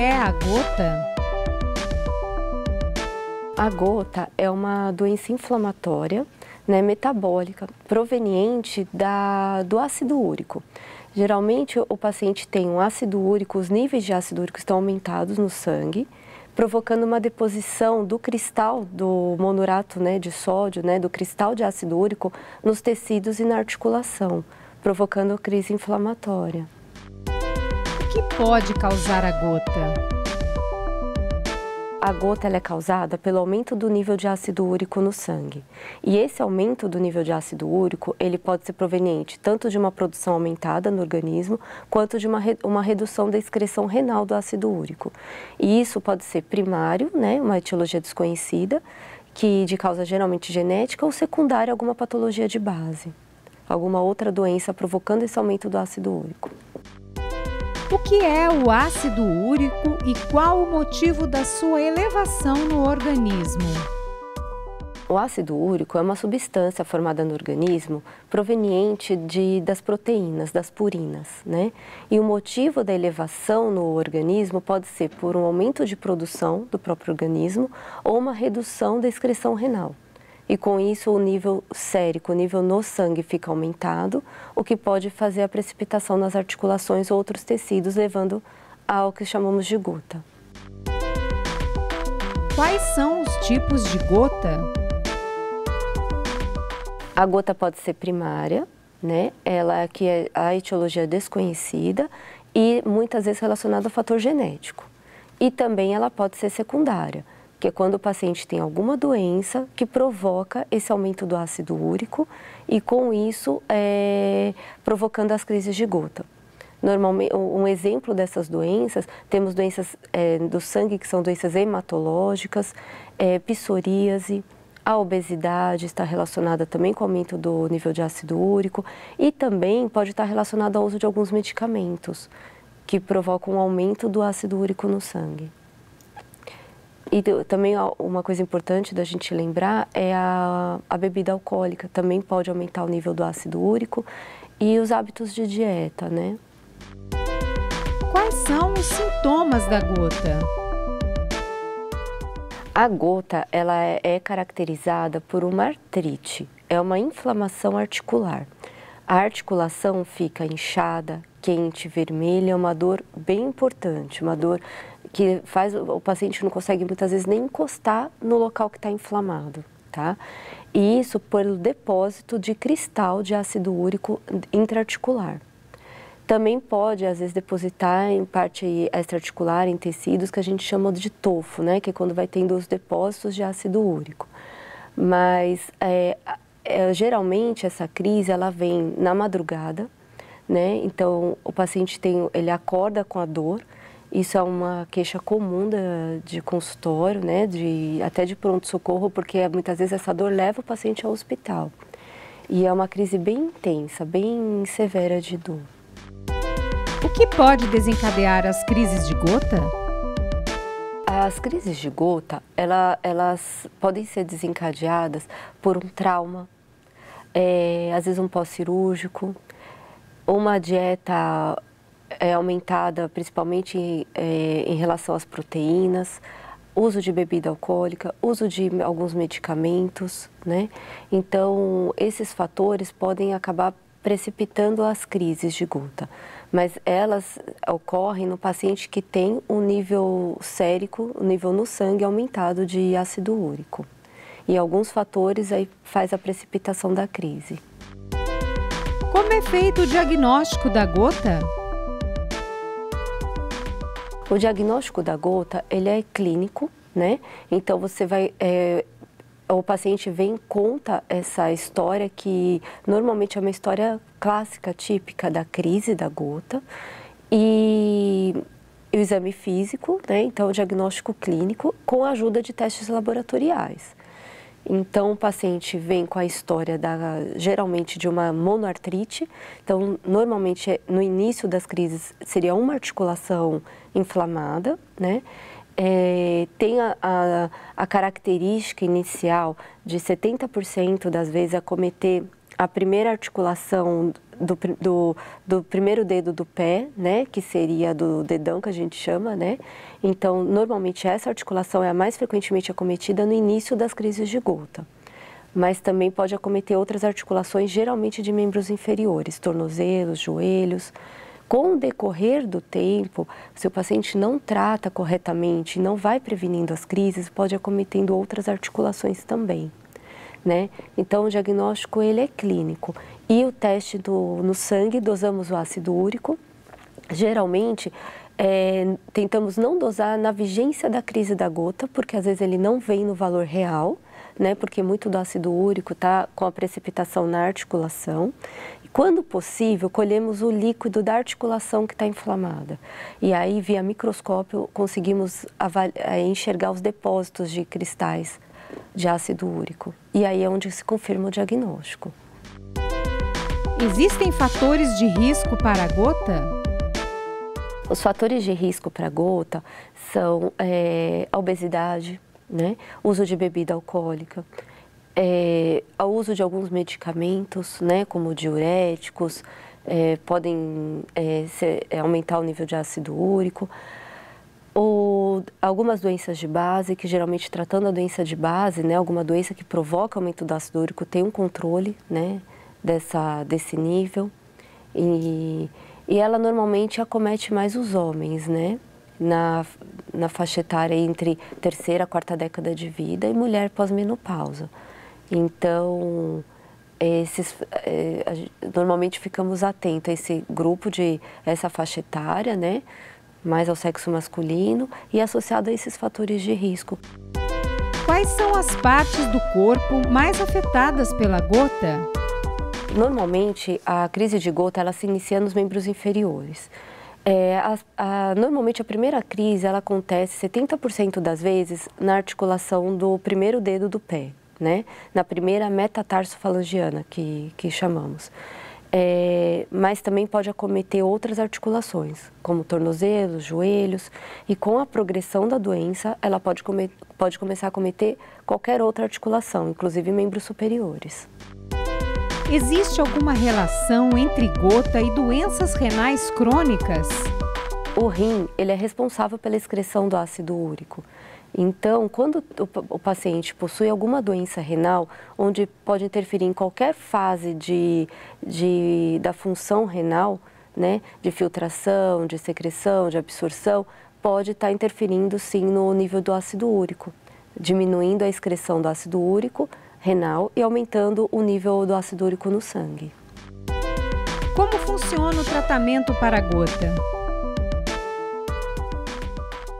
é a gota? A gota é uma doença inflamatória, né, metabólica, proveniente da, do ácido úrico. Geralmente, o paciente tem um ácido úrico, os níveis de ácido úrico estão aumentados no sangue, provocando uma deposição do cristal do monurato né, de sódio, né, do cristal de ácido úrico, nos tecidos e na articulação, provocando crise inflamatória pode causar a gota? A gota é causada pelo aumento do nível de ácido úrico no sangue. E esse aumento do nível de ácido úrico, ele pode ser proveniente tanto de uma produção aumentada no organismo, quanto de uma, uma redução da excreção renal do ácido úrico. E isso pode ser primário, né, uma etiologia desconhecida, que de causa geralmente genética, ou secundária, alguma patologia de base, alguma outra doença provocando esse aumento do ácido úrico. O que é o ácido úrico e qual o motivo da sua elevação no organismo? O ácido úrico é uma substância formada no organismo proveniente de, das proteínas, das purinas, né? E o motivo da elevação no organismo pode ser por um aumento de produção do próprio organismo ou uma redução da excreção renal e com isso o nível sérico, o nível no sangue fica aumentado, o que pode fazer a precipitação nas articulações ou outros tecidos, levando ao que chamamos de gota. Quais são os tipos de gota? A gota pode ser primária, né? Ela é que é a etiologia desconhecida e muitas vezes relacionada ao fator genético. E também ela pode ser secundária que é quando o paciente tem alguma doença que provoca esse aumento do ácido úrico e com isso é, provocando as crises de gota. Normalmente, um exemplo dessas doenças, temos doenças é, do sangue, que são doenças hematológicas, é, psoríase, a obesidade está relacionada também com o aumento do nível de ácido úrico e também pode estar relacionada ao uso de alguns medicamentos que provocam um aumento do ácido úrico no sangue. E também uma coisa importante da gente lembrar é a, a bebida alcoólica também pode aumentar o nível do ácido úrico e os hábitos de dieta, né? Quais são os sintomas da gota? A gota ela é, é caracterizada por uma artrite, é uma inflamação articular. A articulação fica inchada, quente, vermelha, é uma dor bem importante, uma dor que faz o paciente não consegue muitas vezes nem encostar no local que está inflamado, tá? E isso pelo depósito de cristal de ácido úrico intraarticular. Também pode, às vezes, depositar em parte extraarticular, em tecidos, que a gente chama de tofo, né? Que é quando vai tendo os depósitos de ácido úrico. Mas, é, é, geralmente, essa crise, ela vem na madrugada, né? Então, o paciente tem, ele acorda com a dor, isso é uma queixa comum da, de consultório, né, de, até de pronto-socorro, porque muitas vezes essa dor leva o paciente ao hospital. E é uma crise bem intensa, bem severa de dor. O que pode desencadear as crises de gota? As crises de gota, ela, elas podem ser desencadeadas por um trauma, é, às vezes um pós-cirúrgico, uma dieta é, é aumentada principalmente é, em relação às proteínas, uso de bebida alcoólica, uso de alguns medicamentos, né? Então, esses fatores podem acabar precipitando as crises de gota, mas elas ocorrem no paciente que tem um nível sérico, um nível no sangue aumentado de ácido úrico. E alguns fatores aí faz a precipitação da crise. Como é feito o diagnóstico da gota? O diagnóstico da gota, ele é clínico, né? Então você vai... É, o paciente vem e conta essa história que normalmente é uma história clássica, típica da crise da gota. E o exame físico, né? então o diagnóstico clínico, com a ajuda de testes laboratoriais. Então, o paciente vem com a história da, geralmente de uma monoartrite. Então, normalmente é, no início das crises seria uma articulação inflamada, né? É, tem a, a, a característica inicial de 70% das vezes acometer a primeira articulação do, do, do, primeiro dedo do pé, né, que seria do dedão que a gente chama, né? Então, normalmente essa articulação é a mais frequentemente acometida no início das crises de gota. Mas também pode acometer outras articulações, geralmente de membros inferiores, tornozelos, joelhos. Com o decorrer do tempo, se o paciente não trata corretamente, não vai prevenindo as crises, pode acometendo outras articulações também né? Então o diagnóstico ele é clínico. E o teste do, no sangue, dosamos o ácido úrico. Geralmente, é, tentamos não dosar na vigência da crise da gota, porque às vezes ele não vem no valor real, né? Porque muito do ácido úrico tá com a precipitação na articulação. E quando possível, colhemos o líquido da articulação que está inflamada. E aí, via microscópio, conseguimos é, enxergar os depósitos de cristais de ácido úrico. E aí é onde se confirma o diagnóstico. Existem fatores de risco para a gota? Os fatores de risco para a gota são é, a obesidade, né? uso de bebida alcoólica, é, uso de alguns medicamentos, né, como diuréticos, é, podem é, ser, é, aumentar o nível de ácido úrico ou algumas doenças de base, que geralmente tratando a doença de base, né, alguma doença que provoca aumento do ácido úrico tem um controle, né, dessa desse nível. E, e ela normalmente acomete mais os homens, né? Na, na faixa etária entre terceira e quarta década de vida e mulher pós-menopausa. Então, esses, eh, normalmente ficamos atentos a esse grupo de essa faixa etária, né? mais ao sexo masculino e associado a esses fatores de risco. Quais são as partes do corpo mais afetadas pela gota? Normalmente, a crise de gota ela se inicia nos membros inferiores. É, a, a, normalmente, a primeira crise ela acontece 70% das vezes na articulação do primeiro dedo do pé, né? na primeira metatarsofalangiana, que, que chamamos é, mas também pode acometer outras articulações, como tornozelos, joelhos, e com a progressão da doença, ela pode, come pode começar a acometer qualquer outra articulação, inclusive membros superiores. Existe alguma relação entre gota e doenças renais crônicas? O rim, ele é responsável pela excreção do ácido úrico. Então, quando o paciente possui alguma doença renal, onde pode interferir em qualquer fase de, de, da função renal, né, de filtração, de secreção, de absorção, pode estar tá interferindo sim no nível do ácido úrico, diminuindo a excreção do ácido úrico renal e aumentando o nível do ácido úrico no sangue. Como funciona o tratamento para a gota?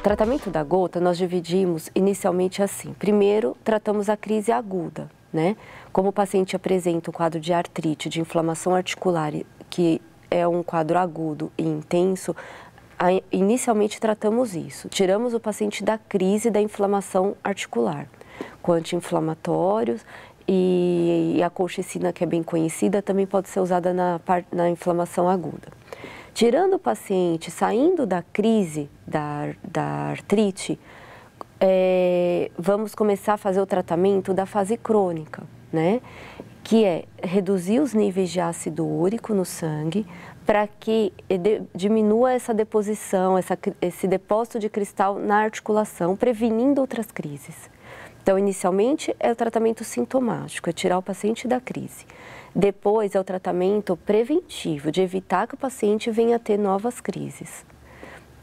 tratamento da gota nós dividimos inicialmente assim. Primeiro, tratamos a crise aguda, né? Como o paciente apresenta um quadro de artrite, de inflamação articular, que é um quadro agudo e intenso, inicialmente tratamos isso. Tiramos o paciente da crise da inflamação articular, com anti-inflamatórios e, a colchicina, que é bem conhecida, também pode ser usada na, na inflamação aguda tirando o paciente, saindo da crise da, da artrite, é, vamos começar a fazer o tratamento da fase crônica, né? Que é reduzir os níveis de ácido úrico no sangue para que diminua essa deposição, essa, esse depósito de cristal na articulação, prevenindo outras crises. Então, inicialmente é o tratamento sintomático, é tirar o paciente da crise. Depois é o tratamento preventivo, de evitar que o paciente venha a ter novas crises.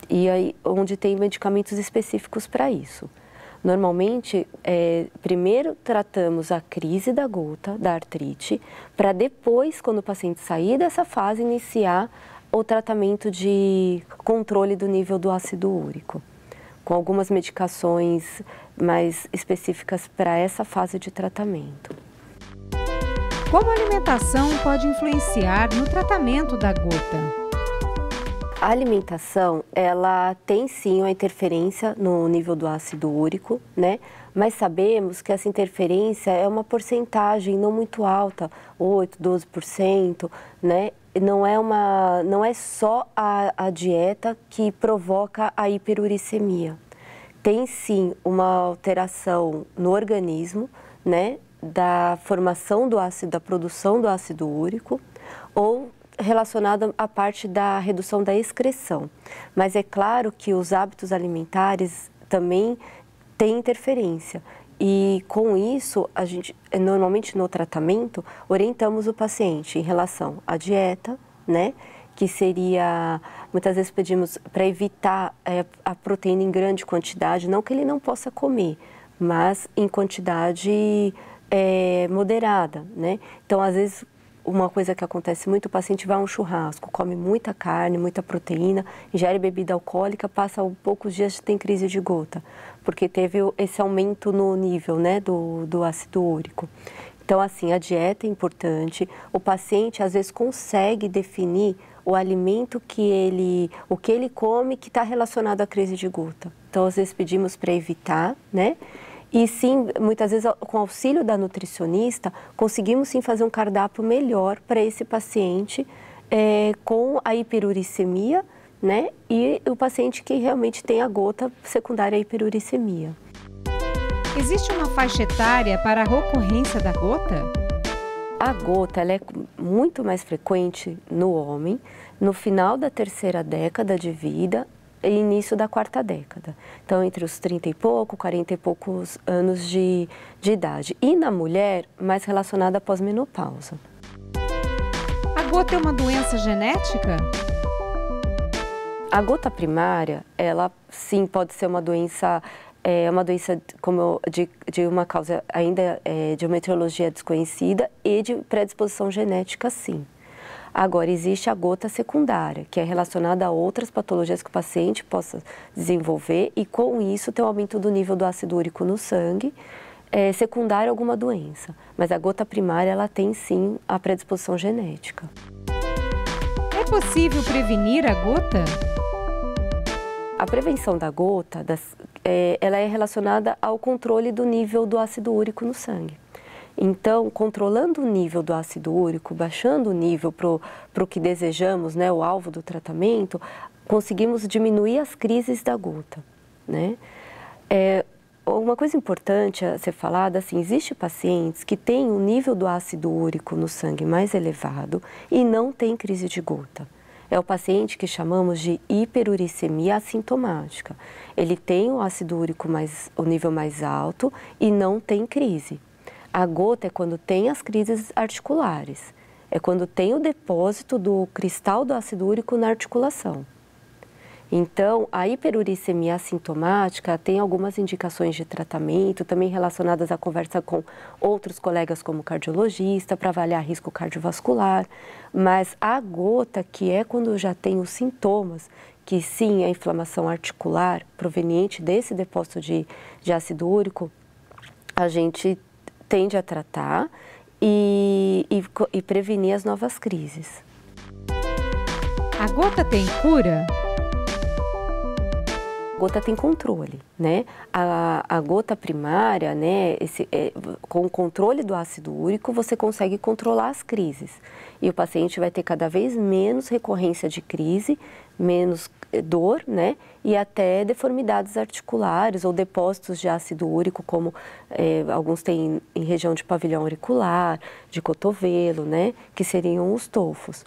E aí, onde tem medicamentos específicos para isso. Normalmente, é, primeiro tratamos a crise da gota, da artrite, para depois, quando o paciente sair dessa fase, iniciar o tratamento de controle do nível do ácido úrico, com algumas medicações mais específicas para essa fase de tratamento. Como a alimentação pode influenciar no tratamento da gota? A alimentação, ela tem sim uma interferência no nível do ácido úrico, né? Mas sabemos que essa interferência é uma porcentagem não muito alta, 8, 12%, né? Não é, uma, não é só a, a dieta que provoca a hiperuricemia. Tem sim uma alteração no organismo, né? da formação do ácido, da produção do ácido úrico ou relacionada à parte da redução da excreção. Mas é claro que os hábitos alimentares também têm interferência. E com isso, a gente normalmente no tratamento orientamos o paciente em relação à dieta, né? que seria, muitas vezes pedimos para evitar é, a proteína em grande quantidade, não que ele não possa comer, mas em quantidade é, moderada, né? Então, às vezes, uma coisa que acontece muito, o paciente vai a um churrasco, come muita carne, muita proteína, ingere bebida alcoólica, passa poucos dias e tem crise de gota, porque teve esse aumento no nível né, do, do ácido úrico. Então, assim, a dieta é importante. O paciente, às vezes, consegue definir o alimento que ele, o que ele come que está relacionado à crise de gota. Então, às vezes pedimos para evitar, né? E sim, muitas vezes com auxílio da nutricionista, conseguimos sim fazer um cardápio melhor para esse paciente é, com a hiperuricemia, né? E o paciente que realmente tem a gota secundária à hiperuricemia. Existe uma faixa etária para a ocorrência da gota? A gota ela é muito mais frequente no homem no final da terceira década de vida é início da quarta década. Então, entre os 30 e pouco, 40 e poucos anos de, de idade. E na mulher, mais relacionada à pós-menopausa. A gota é uma doença genética? A gota primária, ela sim pode ser uma doença é uma doença como de, de uma causa ainda é, de uma etiologia desconhecida e de predisposição genética, sim. Agora, existe a gota secundária, que é relacionada a outras patologias que o paciente possa desenvolver e, com isso, ter um aumento do nível do ácido úrico no sangue, é, secundário a alguma doença. Mas a gota primária, ela tem sim a predisposição genética. É possível prevenir a gota? A prevenção da gota, das, é, ela é relacionada ao controle do nível do ácido úrico no sangue. Então, controlando o nível do ácido úrico, baixando o nível para o que desejamos, né, o alvo do tratamento, conseguimos diminuir as crises da gota. Né? É, uma coisa importante a ser falada, assim, existe pacientes que têm o nível do ácido úrico no sangue mais elevado e não tem crise de gota. É o paciente que chamamos de hiperuricemia assintomática. Ele tem o ácido úrico mais, o nível mais alto e não tem crise. A gota é quando tem as crises articulares, é quando tem o depósito do cristal do ácido úrico na articulação. Então, a hiperuricemia assintomática tem algumas indicações de tratamento, também relacionadas à conversa com outros colegas, como cardiologista, para avaliar risco cardiovascular. Mas a gota, que é quando já tem os sintomas, que sim, é a inflamação articular proveniente desse depósito de, de ácido úrico, a gente tende a tratar e, e, e prevenir as novas crises. A gota tem cura? A gota tem controle, né? A, a gota primária, né? Esse, é, com o controle do ácido úrico, você consegue controlar as crises. E o paciente vai ter cada vez menos recorrência de crise, menos eh, dor, né? E até deformidades articulares ou depósitos de ácido úrico, como é, alguns têm em região de pavilhão auricular, de cotovelo, né? Que seriam os tofos.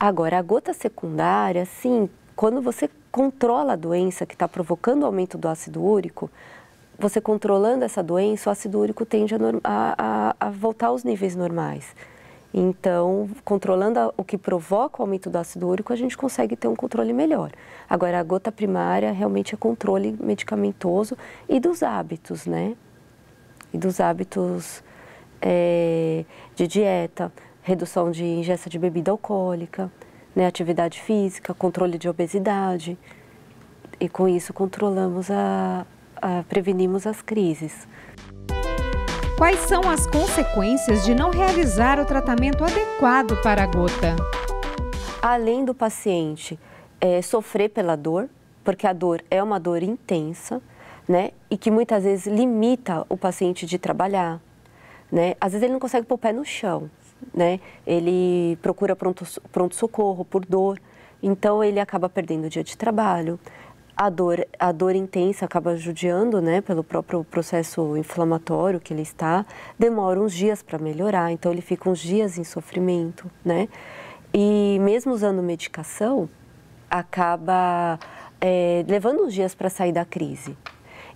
Agora, a gota secundária, sim, quando você controla a doença que está provocando o aumento do ácido úrico, você controlando essa doença, o ácido úrico tende a, a, a voltar aos níveis normais. Então, controlando a, o que provoca o aumento do ácido úrico, a gente consegue ter um controle melhor. Agora, a gota primária realmente é controle medicamentoso e dos hábitos, né? E dos hábitos é, de dieta, redução de ingesta de bebida alcoólica, né? atividade física, controle de obesidade. E com isso controlamos a, a prevenimos as crises. Quais são as consequências de não realizar o tratamento adequado para a gota? Além do paciente é, sofrer pela dor, porque a dor é uma dor intensa, né? E que muitas vezes limita o paciente de trabalhar, né? Às vezes ele não consegue pôr o pé no chão, né? Ele procura pronto-socorro pronto por dor, então ele acaba perdendo o dia de trabalho, a dor, a dor intensa acaba judiando, né, pelo próprio processo inflamatório que ele está, demora uns dias para melhorar, então ele fica uns dias em sofrimento, né? E mesmo usando medicação, acaba é, levando uns dias para sair da crise.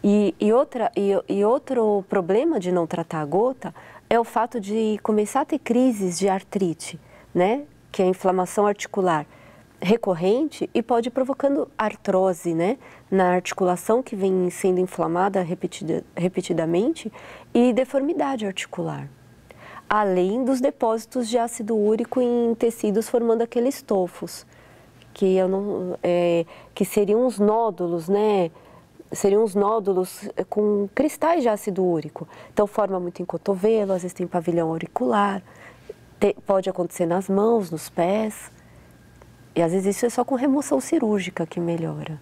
E, e, outra, e, e outro problema de não tratar a gota é o fato de começar a ter crises de artrite, né? Que é a inflamação articular recorrente e pode ir provocando artrose, né? Na articulação que vem sendo inflamada repetida, repetidamente e deformidade articular. Além dos depósitos de ácido úrico em tecidos formando aqueles estofos, que, eu não, é, que seriam os nódulos, né? seriam os nódulos é, com cristais de ácido úrico. Então, forma muito em cotovelo, às vezes tem pavilhão auricular, te, pode acontecer nas mãos, nos pés. E às vezes isso é só com remoção cirúrgica que melhora.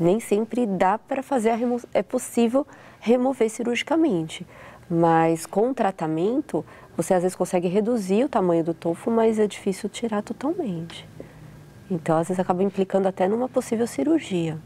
Nem sempre dá para fazer a remoção, é possível remover cirurgicamente, mas com tratamento você às vezes consegue reduzir o tamanho do tofo, mas é difícil tirar totalmente. Então às vezes acaba implicando até numa possível cirurgia.